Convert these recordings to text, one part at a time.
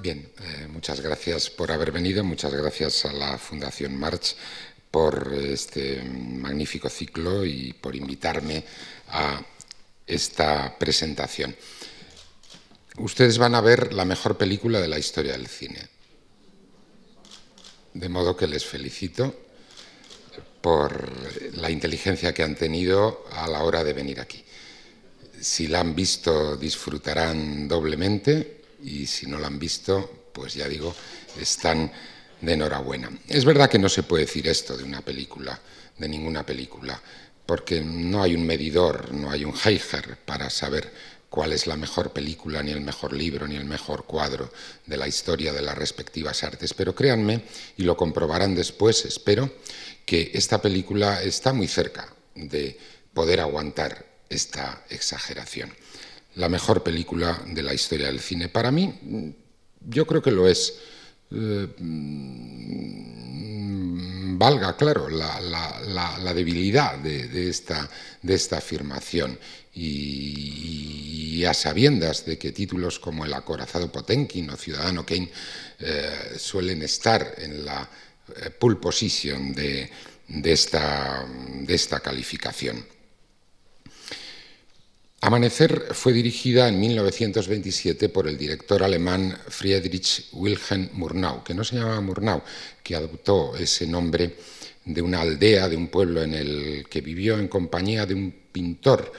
Bien, eh, muchas gracias por haber venido, muchas gracias a la Fundación March por este magnífico ciclo y por invitarme a esta presentación. Ustedes van a ver la mejor película de la historia del cine. De modo que les felicito por la inteligencia que han tenido a la hora de venir aquí. Si la han visto, disfrutarán doblemente y si no la han visto, pues ya digo, están de enhorabuena. Es verdad que no se puede decir esto de una película, de ninguna película, porque no hay un medidor, no hay un Heiger para saber cuál es la mejor película, ni el mejor libro, ni el mejor cuadro de la historia de las respectivas artes. Pero créanme, y lo comprobarán después, espero, que esta película está muy cerca de poder aguantar esta exageración. La mejor película de la historia del cine. Para mí, yo creo que lo es eh, mm, valga, claro, la, debilidad de, esta, afirmación. Y, a sabiendas de que títulos como El acorazado Potenkin o Ciudadano Kane eh, suelen estar en la eh, pole position de esta calificación. Amanecer fue dirigida en 1927 por el director alemán Friedrich Wilhelm Murnau, que no se llamaba Murnau, que adoptó ese nombre de una aldea, de un pueblo en el que vivió en compañía de un pintor.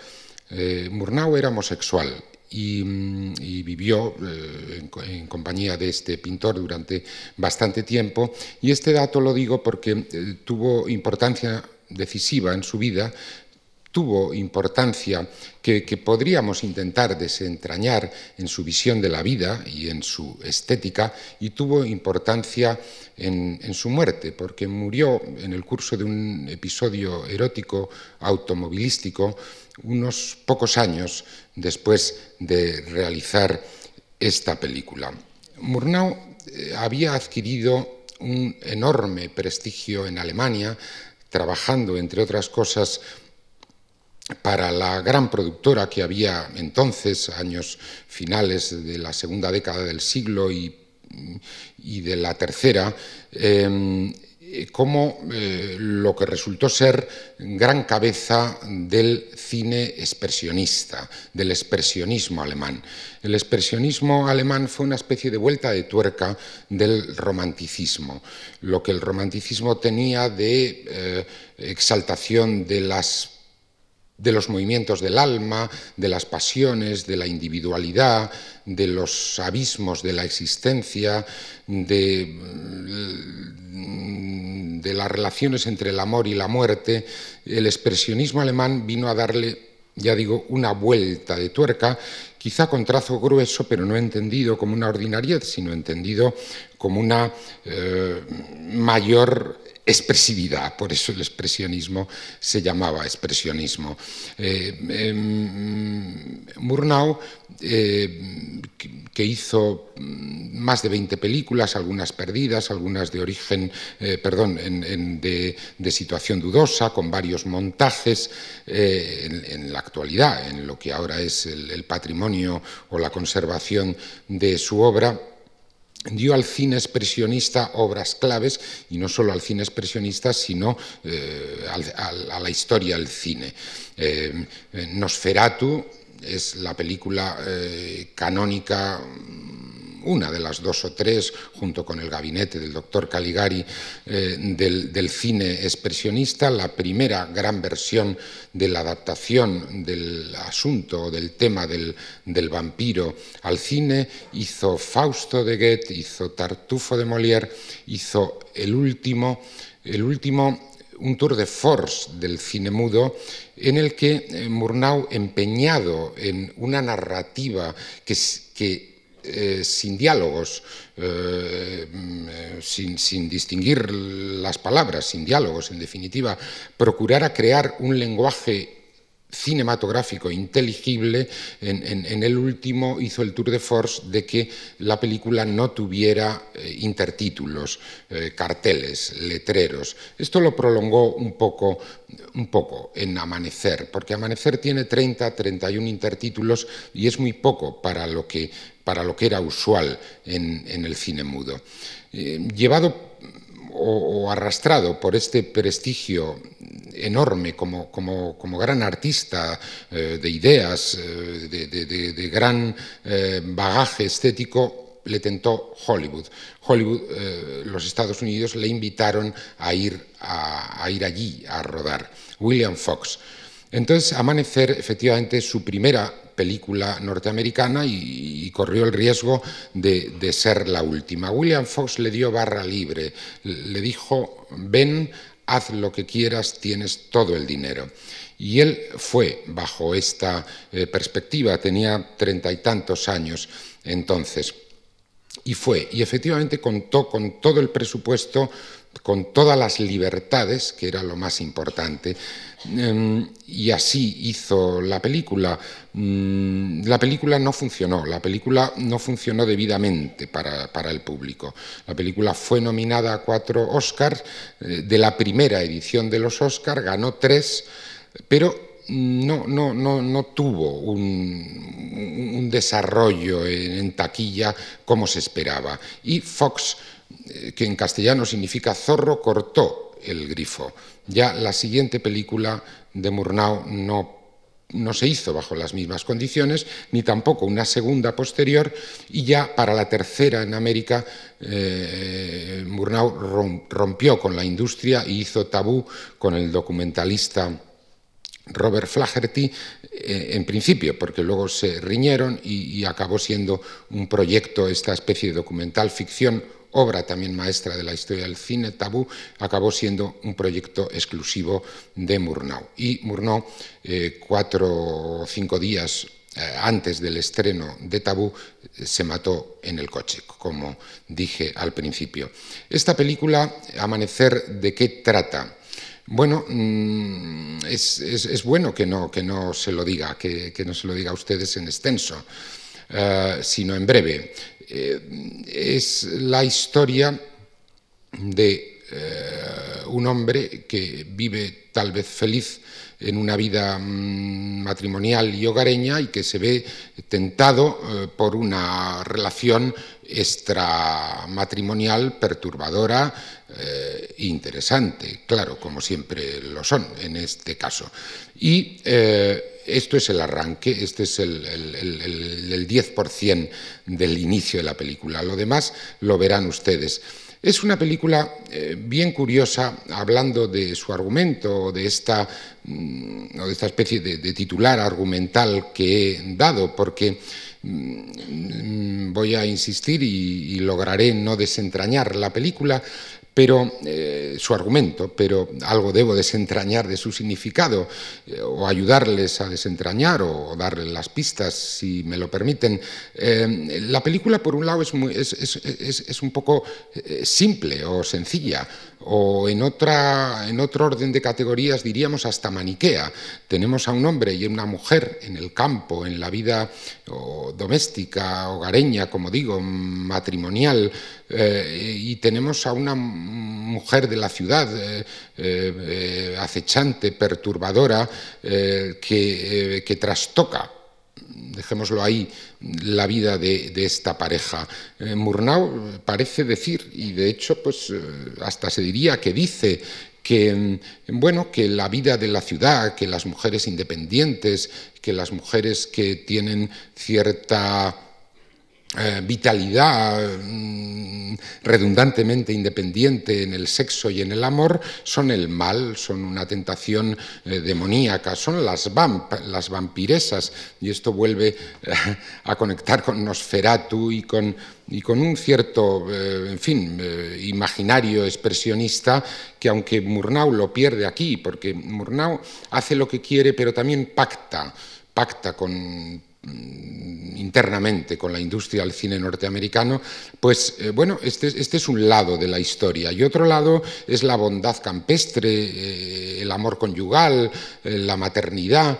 Eh, Murnau era homosexual y, mm, vivió eh, en, compañía de este pintor durante bastante tiempo. Y este dato lo digo porque eh, tuvo importancia decisiva en su vida tuvo importancia que, podríamos intentar desentrañar en su visión de la vida y en su estética, y tuvo importancia en, en, su muerte, porque murió en el curso de un episodio erótico automovilístico unos pocos años después de realizar esta película. Murnau eh, había adquirido un enorme prestigio en Alemania, trabajando, entre otras cosas, para la gran productora que había entonces, años finales de la segunda década del siglo y, de la tercera, eh, como eh, lo que resultó ser gran cabeza del cine expresionista, del expresionismo alemán. El expresionismo alemán fue una especie de vuelta de tuerca del romanticismo. Lo que el romanticismo tenía de eh, exaltación de las de los movimientos del alma, de las pasiones, de la individualidad, de los abismos de la existencia, de, mm, de, las relaciones entre el amor y la muerte, el expresionismo alemán vino a darle, ya digo, una vuelta de tuerca, quizá con trazo grueso, pero no entendido como una ordinariedad, sino entendido como una eh, mayor expresividad, por eso el expresionismo se llamaba expresionismo. Eh, em, Murnau, eh, que hizo mm, más de 20 películas, algunas perdidas, algunas de origen, eh, perdón, de, situación dudosa, con varios montajes, en, la actualidad, en lo que ahora es el patrimonio o la conservación de su obra, dio al cine expresionista obras claves, y no solo al cine expresionista, sino eh, a la historia del cine. Eh, Nosferatu es la película eh, canónica una de las dos o tres, junto con el gabinete del doctor Caligari, eh, del, cine expresionista, la primera gran versión de la adaptación del asunto, o del tema del, vampiro al cine, hizo Fausto de Goethe, hizo Tartufo de Molière, hizo el último, el último un tour de force del cine mudo en el que eh, Murnau, empeñado en una narrativa que eh, sin diálogos, eh, mm, eh, sin, distinguir las palabras, sin diálogos, en definitiva, procurara crear un lenguaje cinematográfico inteligible, en, el último hizo el tour de force de que la película no tuviera intertítulos, carteles, letreros. Esto lo prolongó un poco, un poco en Amanecer, porque Amanecer tiene 30, 31 intertítulos y es muy poco para lo que para lo que era usual en, el cine mudo. Eh, llevado o, arrastrado por este prestigio enorme como, gran artista eh, de ideas, eh, de, gran bagaje estético, le tentó Hollywood. Hollywood, los Estados Unidos le invitaron a ir allí a rodar. William Fox. Entonces, Amanecer, efectivamente, su primera película norteamericana y, corrió el riesgo de, ser la última. William Fox le dio barra libre, le dijo, ven, haz lo que quieras, tienes todo el dinero. Y él fue bajo esta eh, perspectiva, tenía treinta y tantos años entonces. Y fue, y efectivamente contó con todo el presupuesto con todas las libertades, que era lo más importante. Em, y así hizo la película. Mm, la película no funcionó, la película no funcionó debidamente para, para el público. La película fue nominada a cuatro Oscars, eh, de la primera edición de los Oscars ganó tres, pero no, no, no, no, tuvo un, desarrollo en, en, taquilla como se esperaba. Y Fox eh, que en castellano significa zorro cortó el grifo. Ya la siguiente película de Murnau no se hizo bajo las mismas condiciones, ni tampoco una segunda posterior, y ya para la tercera en América, eh, Murnau rompió con la industria y hizo tabú con el documentalista Robert Flaherty, eh, en principio, porque luego se riñeron y, y acabó siendo un proyecto, esta especie de documental ficción obra también maestra de la historia del cine, Tabú, acabó siendo un proyecto exclusivo de Murnau. Y Murnau, eh, cuatro o cinco días eh, antes del estreno de Tabú, eh, se mató en el coche, como dije al principio. Esta película, Amanecer, ¿de qué trata? Bueno, mm, es, bueno que no, que no se lo diga, que, no se lo diga a ustedes en extenso. sino en breve. Eh, es la historia de eh, un hombre que vive tal vez feliz en una vida mm, matrimonial y hogareña y que se ve tentado eh, por una relación extramatrimonial perturbadora e interesante, claro, como siempre lo son en este caso. Y esto es el arranque, este es el, 10% del inicio de la película. Lo demás lo verán ustedes. Es una película eh, bien curiosa, hablando de su argumento, de esta, mm, de esta especie de, titular argumental que he dado, porque mm, mm, voy a insistir y lograré no desentrañar. La película pero eh, su argumento, pero algo debo desentrañar de su significado eh, o ayudarles a desentrañar o, darles las pistas, si me lo permiten. Eh, la película, por un lado, es, muy, es un poco simple o sencilla, o en, otro orden de categorías diríamos hasta maniquea. Tenemos a un hombre y a una mujer en el campo, en la vida doméstica, hogareña, como digo, matrimonial, eh, y tenemos a una mujer de la ciudad eh, eh, acechante, perturbadora, que trastoca dejémoslo ahí, la vida de, esta pareja. Eh, Murnau parece decir, y de hecho, pues eh, hasta se diría que dice que mm, bueno, que la vida de la ciudad, que las mujeres independientes, que las mujeres que tienen cierta eh, vitalidad mm, redundantemente independiente en el sexo y en el amor son el mal, son una tentación eh, demoníaca, son las, las vampiresas. Y esto vuelve eh, a conectar con Nosferatu y con, y con un cierto, en fin, imaginario expresionista que aunque Murnau lo pierde aquí, porque Murnau hace lo que quiere, pero también pacta, pacta con mm, internamente con la industria del cine norteamericano, pues eh, bueno, este, este, es un lado de la historia. Y otro lado es la bondad campestre, eh, el amor conyugal, eh, la maternidad.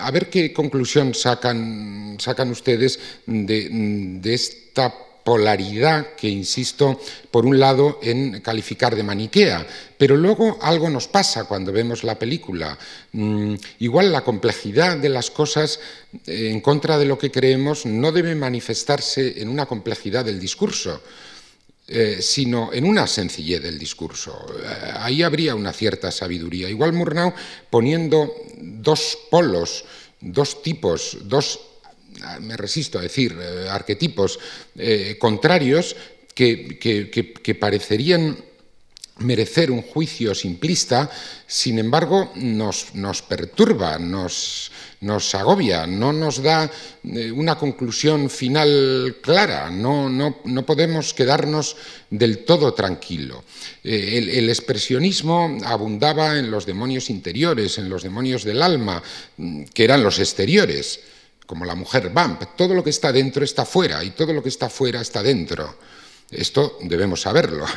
a ver qué conclusión sacan, sacan ustedes de esta polaridad que insisto, por un lado, en calificar de maniquea, pero luego algo nos pasa cuando vemos la película. Mm, igual la complejidad de las cosas eh, en contra de lo que creemos no debe manifestarse en una complejidad del discurso. Eh, sino en una sencillez del discurso. Eh, ahí habría una cierta sabiduría. Igual Murnau, poniendo dos polos, dos tipos, dos me resisto a decir, eh, arquetipos eh, contrarios que, parecerían merecer un juicio simplista, sin embargo, nos, perturba, nos, agobia, no nos da eh, una conclusión final clara, no, podemos quedarnos del todo tranquilo. el, expresionismo abundaba en los demonios interiores, en los demonios del alma, mm, que eran los exteriores como la mujer vamp, todo lo que está dentro está fuera y todo lo que está fuera está dentro. Esto debemos saberlo.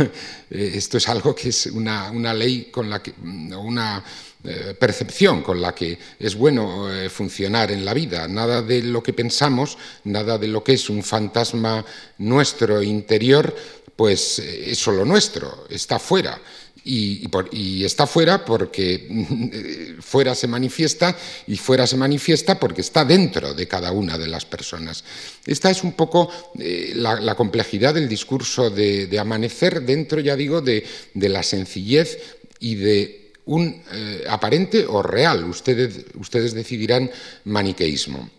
Eh, esto es algo que es una, ley con la que, mm, una eh, percepción con la que es bueno eh, funcionar en la vida. Nada de lo que pensamos, nada de lo que es un fantasma nuestro interior, pues es solo nuestro, está fuera y, está fuera porque eh, fuera se manifiesta y fuera se manifiesta porque está dentro de cada una de las personas. Esta es un poco eh, la, complejidad del discurso de, amanecer dentro, ya digo, de, la sencillez y de un eh, aparente o real, ustedes, ustedes decidirán, maniqueísmo.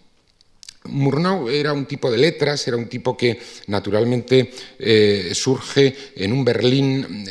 Murnau era un tipo de letras, era un tipo que naturalmente surge en un Berlín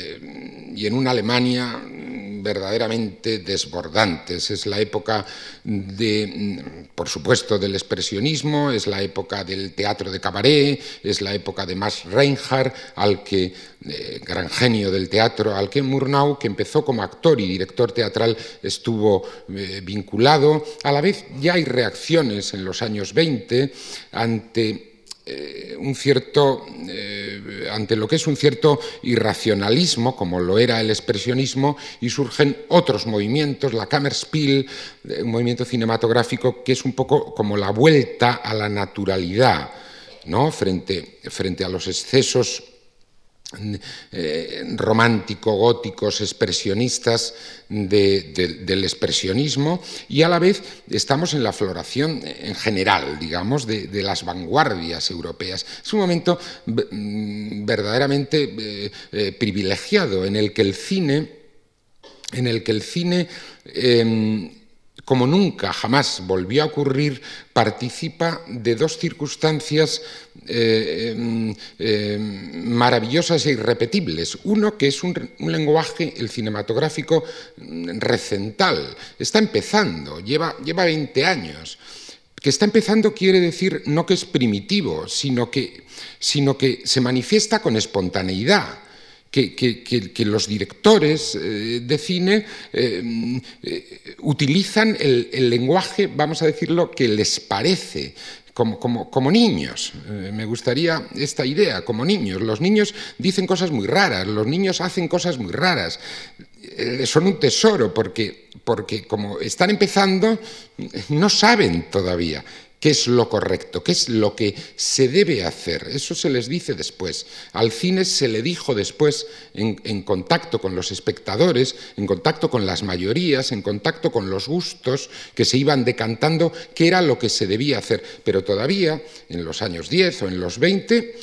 y en una Alemania mm, verdaderamente desbordantes. Es la época de, mm, por supuesto, del expresionismo, es la época del teatro de cabaret, es la época de Max Reinhardt, al que eh, gran genio del teatro, al que Murnau, que empezó como actor y director teatral, estuvo eh, vinculado. A la vez ya hay reacciones en los años 20 ante eh, un cierto, eh, ante lo que es un cierto irracionalismo, como lo era el expresionismo, y surgen otros movimientos, la Kammerspiel, eh, un movimiento cinematográfico que es un poco como la vuelta a la naturalidad, ¿no? frente, frente a los excesos eh, romántico, góticos, expresionistas del expresionismo y a la vez estamos en la floración en general, digamos, de, las vanguardias europeas. Es un momento mm, verdaderamente eh, eh, privilegiado en el que el cine, en el que el cine em, como nunca jamás volvió a ocurrir, participa de dos circunstancias eh, em, em, maravillosas e irrepetibles. Uno que es un, lenguaje, el cinematográfico, mm, recental. Está empezando, lleva, lleva 20 años. Que está empezando quiere decir no que es primitivo, sino sino que se manifiesta con espontaneidad que, los directores eh, de cine eh, eh, utilizan el, lenguaje, vamos a decirlo, que les parece. Como, niños. me gustaría esta idea, como niños. Los niños dicen cosas muy raras, los niños hacen cosas muy raras. son un tesoro porque, porque como están empezando, no saben todavía qué es lo correcto, qué es lo que se debe hacer. Eso se les dice después. Al cine se le dijo después en, contacto con los espectadores, en contacto con las mayorías, en contacto con los gustos que se iban decantando, qué era lo que se debía hacer. Pero todavía, en los años 10 o en los 20,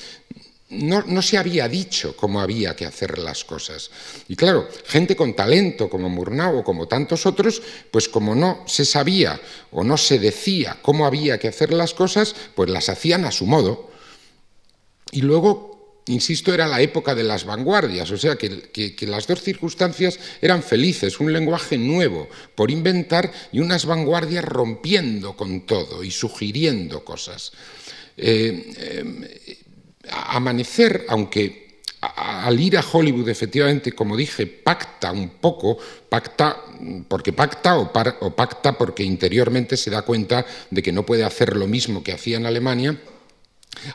no, se había dicho cómo había que hacer las cosas. Y claro, gente con talento como Murnau o como tantos otros, pues como no se sabía o no se decía cómo había que hacer las cosas, pues las hacían a su modo. Y luego, insisto, era la época de las vanguardias, o sea que, las dos circunstancias eran felices, un lenguaje nuevo por inventar y unas vanguardias rompiendo con todo y sugiriendo cosas. Eh, em, Amanecer, aunque al ir a Hollywood efectivamente, como dije, pacta un poco, pacta porque pacta o, pacta porque interiormente se da cuenta de que no puede hacer lo mismo que hacía en Alemania,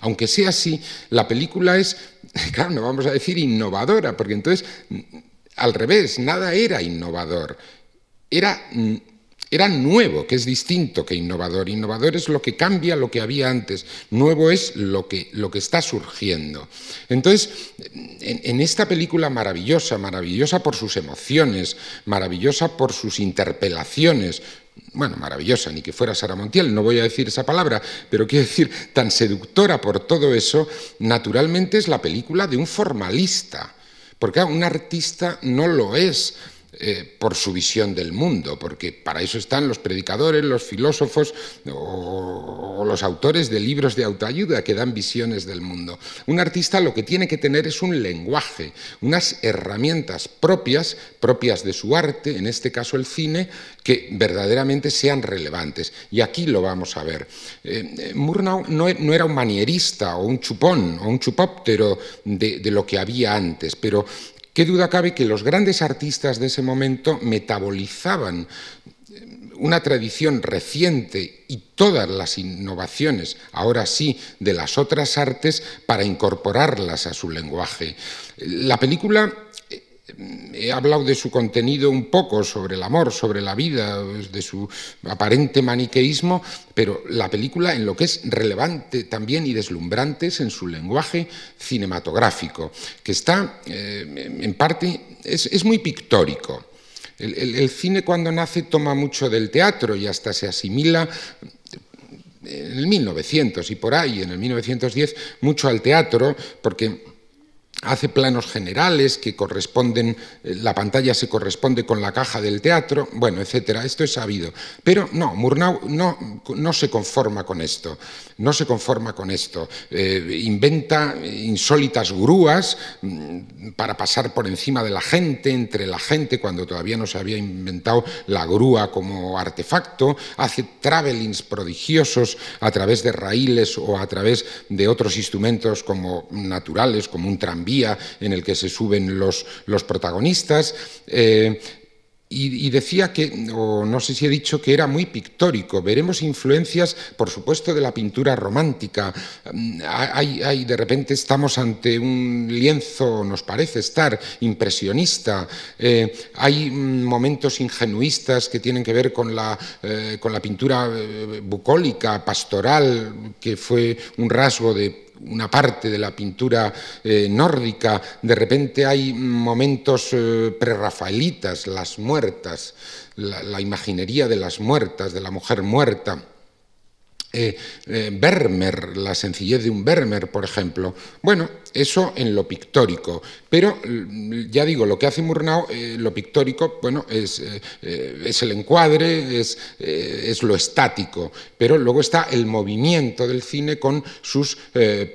aunque sea así, la película es, claro, no vamos a decir innovadora, porque entonces, al revés, nada era innovador. Era mm, era nuevo, que es distinto que innovador. Innovador es lo que cambia lo que había antes. Nuevo es lo que, lo que está surgiendo. Entonces, en, en, esta película maravillosa, maravillosa por sus emociones, maravillosa por sus interpelaciones, bueno, maravillosa, ni que fuera Sara Montiel, no voy a decir esa palabra, pero quiero decir, tan seductora por todo eso, naturalmente es la película de un formalista. Porque un artista no lo es eh, por su visión del mundo, porque para eso están los predicadores, los filósofos o, los autores de libros de autoayuda que dan visiones del mundo. Un artista lo que tiene que tener es un lenguaje, unas herramientas propias, propias de su arte, en este caso el cine, que verdaderamente sean relevantes. Y aquí lo vamos a ver. Eh, eh, Murnau e, no, era un manierista o un chupón o un chupóptero de lo que había antes, pero Qué duda cabe que los grandes artistas de ese momento metabolizaban eh, una tradición reciente y todas las innovaciones, ahora sí, de las otras artes para incorporarlas a su lenguaje. La película he hablado de su contenido un poco, sobre el amor, sobre la vida, de su aparente maniqueísmo, pero la película en lo que es relevante también y deslumbrante es en su lenguaje cinematográfico, que está eh, en parte, es, muy pictórico. El, el cine cuando nace toma mucho del teatro y hasta se asimila eh, en el 1900 y por ahí, en el 1910, mucho al teatro, porque hace planos generales que corresponden, eh, la pantalla se corresponde con la caja del teatro, bueno, etcétera. Esto es sabido. Pero no, Murnau no, se conforma con esto, no se conforma con esto. Eh, inventa insólitas grúas mm, para pasar por encima de la gente, entre la gente, cuando todavía no se había inventado la grúa como artefacto, hace travelings prodigiosos a través de raíles o a través de otros instrumentos como naturales, como un tram vía en el que se suben los, protagonistas. Eh, y, decía que, o no sé si he dicho, que era muy pictórico. Veremos influencias, por supuesto, de la pintura romántica. Mm, hay, de repente estamos ante un lienzo, nos parece estar, impresionista. Eh, hay mm, momentos ingenuistas que tienen que ver con la, eh, con la pintura bucólica, pastoral, que fue un rasgo de una parte de la pintura eh, nórdica, de repente hay momentos prerafaelitas eh, prerrafaelitas, las muertas, la imaginería de las muertas, de la mujer muerta Bermer, eh, eh, la sencillez de un Bermer, por ejemplo. Bueno, eso en lo pictórico, pero mm, ya digo, lo que hace Murnau, eh, lo pictórico, bueno, es, el encuadre, es, lo estático, pero luego está el movimiento del cine con sus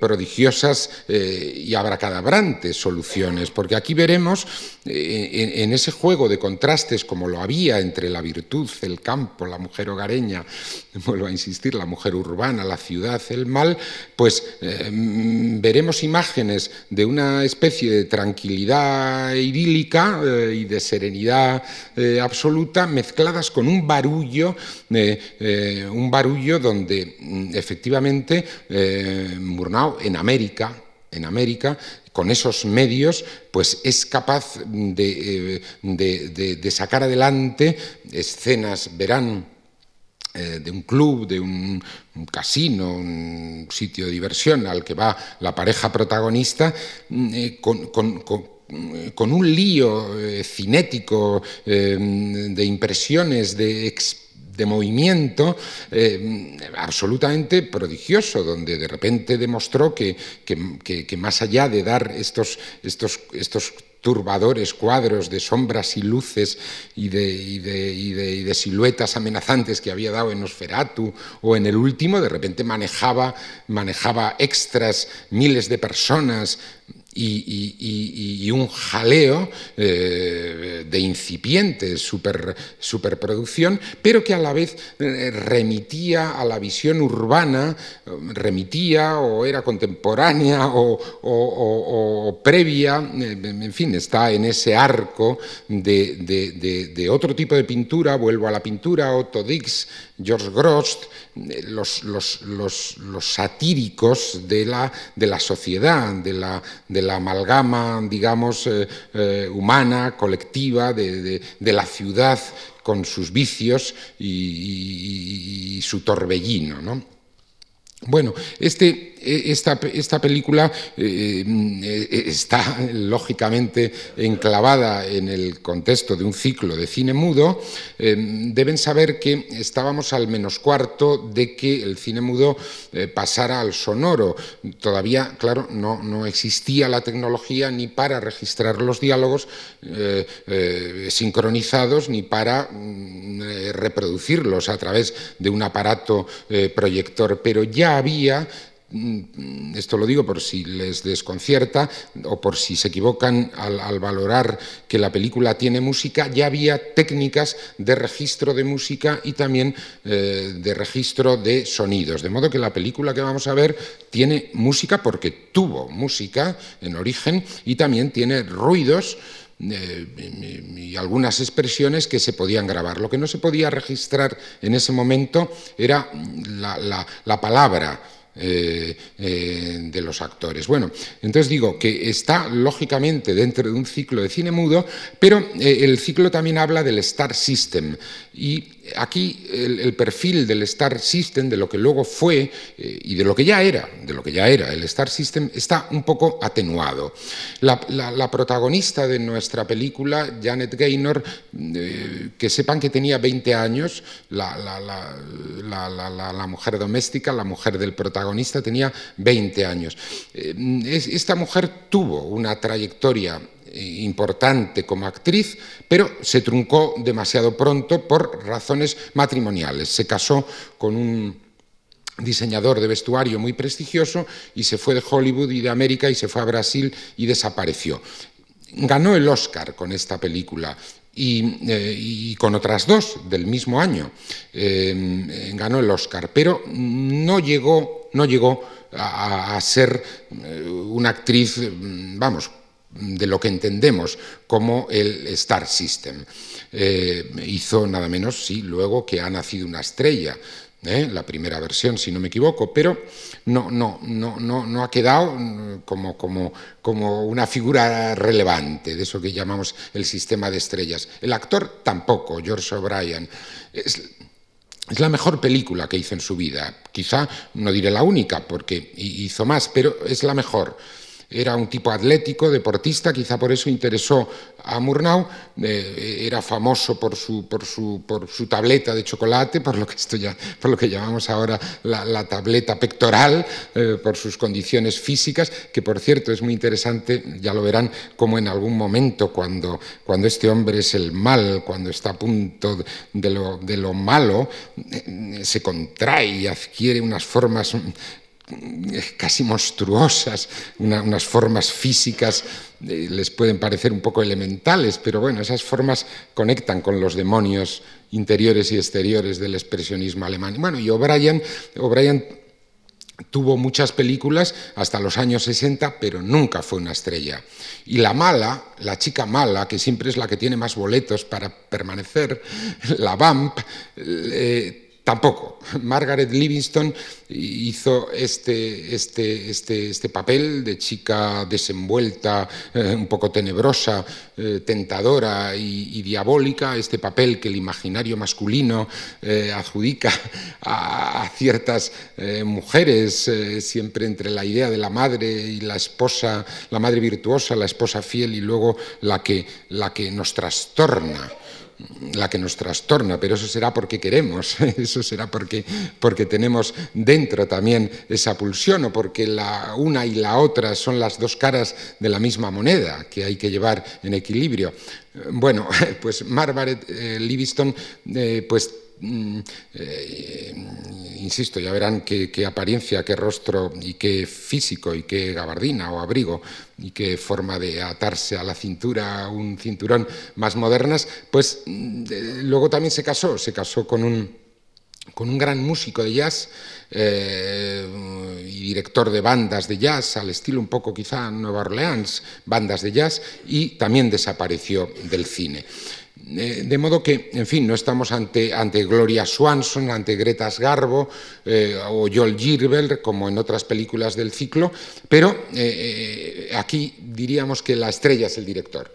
prodigiosas y abracadabrantes soluciones, porque aquí veremos en, en ese juego de contrastes como lo había entre la virtud, el campo, la mujer hogareña, vuelvo a insistir, la mujer urbana, la ciudad, el mal, pues eh, mm, veremos imágenes de una especie de tranquilidad idílica eh, y de serenidad eh, absoluta mezcladas con un barullo, un barullo donde mm, efectivamente Murnau en América, en América, con esos medios, pues es capaz de sacar adelante escenas, verán eh, de un club, de un, casino, un sitio de diversión al que va la pareja protagonista, mm, eh, eh, con, un lío cinético de impresiones, de, movimiento absolutamente prodigioso, donde de repente demostró que, más allá de dar estos, estos, estos turbadores cuadros de sombras y luces y de, de, siluetas amenazantes que había dado en Osferatu o en el último, de repente manejaba, manejaba extras, miles de personas, y, un jaleo eh, de incipiente super, superproducción, pero que a la vez eh, remitía a la visión urbana, remitía o era contemporánea o, previa, eh, en fin, está en ese arco de, otro tipo de pintura, vuelvo a la pintura, Otto Dix, George Gross, los, los, satíricos de la, de la sociedad, de la de la amalgama, digamos, eh, eh, humana, colectiva, de, la ciudad con sus vicios y, y su torbellino. ¿no? Bueno, este, e, esta, esta, película eh, eh, eh, está lógicamente enclavada en el contexto de un ciclo de cine mudo. deben saber que estábamos al menos cuarto de que el cine mudo pasara al sonoro. Todavía, claro, no, no, existía la tecnología ni para registrar los diálogos sincronizados ni para mm, reproducirlos a través de un aparato proyector, pero ya había mm, esto lo digo por si les desconcierta o por si se equivocan al, valorar que la película tiene música, ya había técnicas de registro de música y también eh, de registro de sonidos. De modo que la película que vamos a ver tiene música porque tuvo música en origen y también tiene ruidos y, eh, algunas expresiones que se podían grabar. Lo que no se podía registrar en ese momento era la, palabra. Eh, eh, de los actores. Bueno, entonces digo que está lógicamente dentro de un ciclo de cine mudo, pero el ciclo también habla del Star System y aquí el, perfil del Star System, de lo que luego fue eh, y de lo que ya era, de lo que ya era el Star System, está un poco atenuado. La, protagonista de nuestra película, Janet Gaynor, eh, que sepan que tenía 20 años, la, mujer doméstica, la mujer del protagonista, tenía 20 años. Eh, esta mujer tuvo una trayectoria eh, importante como actriz, pero se truncó demasiado pronto por razones matrimoniales. Se casó con un diseñador de vestuario muy prestigioso y se fue de Hollywood y de América y se fue a Brasil y desapareció. Ganó el Oscar con esta película y, eh, con otras dos del mismo año. Eh, ganó el Oscar, pero no llegó, no llegó a, ser una actriz, mm, vamos, de lo que entendemos como el Star System. Eh, hizo nada menos, sí, luego que ha nacido una estrella, ¿eh? la primera versión, si no me equivoco, pero no, no, no, ha quedado mm, como, una figura relevante de eso que llamamos el sistema de estrellas. El actor tampoco, George O'Brien. es la mejor película que hizo en su vida. Quizá no diré la única, porque hizo más, pero es la mejor. Era un tipo atlético, deportista, quizá por eso interesó a Murnau. Eh, era famoso por su, por, por su tableta de chocolate, por lo que, esto ya, por lo que llamamos ahora la, tableta pectoral, eh, por sus condiciones físicas, que por cierto es muy interesante, ya lo verán, como en algún momento cuando, cuando este hombre es el mal, cuando está a punto de lo, de lo malo, eh, se contrae y adquiere unas formas casi monstruosas, unas formas físicas eh, les pueden parecer un poco elementales, pero bueno, esas formas conectan con los demonios interiores y exteriores del expresionismo alemán. Bueno, y O'Brien, tuvo muchas películas hasta los años 60, pero nunca fue una estrella. Y la mala, la chica mala, que siempre es la que tiene más boletos para permanecer, la vamp, eh, Tampoco. Margaret Livingston hizo este, este, este, este papel de chica desenvuelta, eh, un poco tenebrosa, eh, tentadora y, diabólica, este papel que el imaginario masculino eh, adjudica a, ciertas mujeres, siempre entre la idea de la madre y la esposa, la madre virtuosa, la esposa fiel y luego la que, la que nos trastorna la que nos trastorna, pero eso será porque queremos, eso será porque, porque tenemos dentro también esa pulsión o porque la una y la otra son las dos caras de la misma moneda que hay que llevar en equilibrio. Bueno, pues Margaret eh, Livingston eh, pues Mm, eh, insisto, ya verán qué, apariencia, qué rostro y qué físico y qué gabardina o abrigo y qué forma de atarse a la cintura, un cinturón más modernas, pues mm, eh, luego también se casó, se casó con un con un gran músico de jazz eh, y director de bandas de jazz, al estilo un poco quizá Nueva Orleans, bandas de jazz, y también desapareció del cine. Eh, de modo que, en fin, no estamos ante, ante Gloria Swanson, ante Greta Garbo eh, o Joel Girbel, como en otras películas del ciclo, pero eh, aquí diríamos que la estrella es el director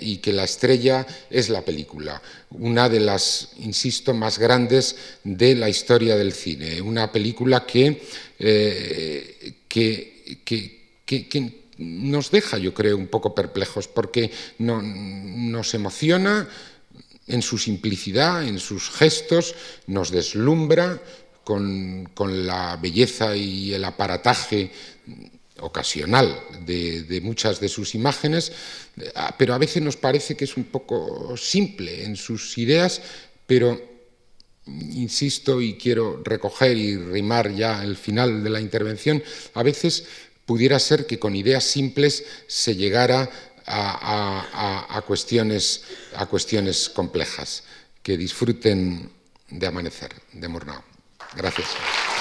y que la estrella es la película, una de las, insisto, más grandes de la historia del cine, una película que, que, que nos deja, yo creo, un poco perplejos porque no, nos emociona en su simplicidad, en sus gestos, nos deslumbra con, la belleza y el aparataje ocasional de, de, muchas de sus imágenes, ah, pero a veces nos parece que es un poco simple en sus ideas, pero insisto y quiero recoger y rimar ya el final de la intervención, a veces pudiera ser que con ideas simples se llegara a, cuestiones, cuestiones complejas. Que disfruten de amanecer, de Murnau. Gracias.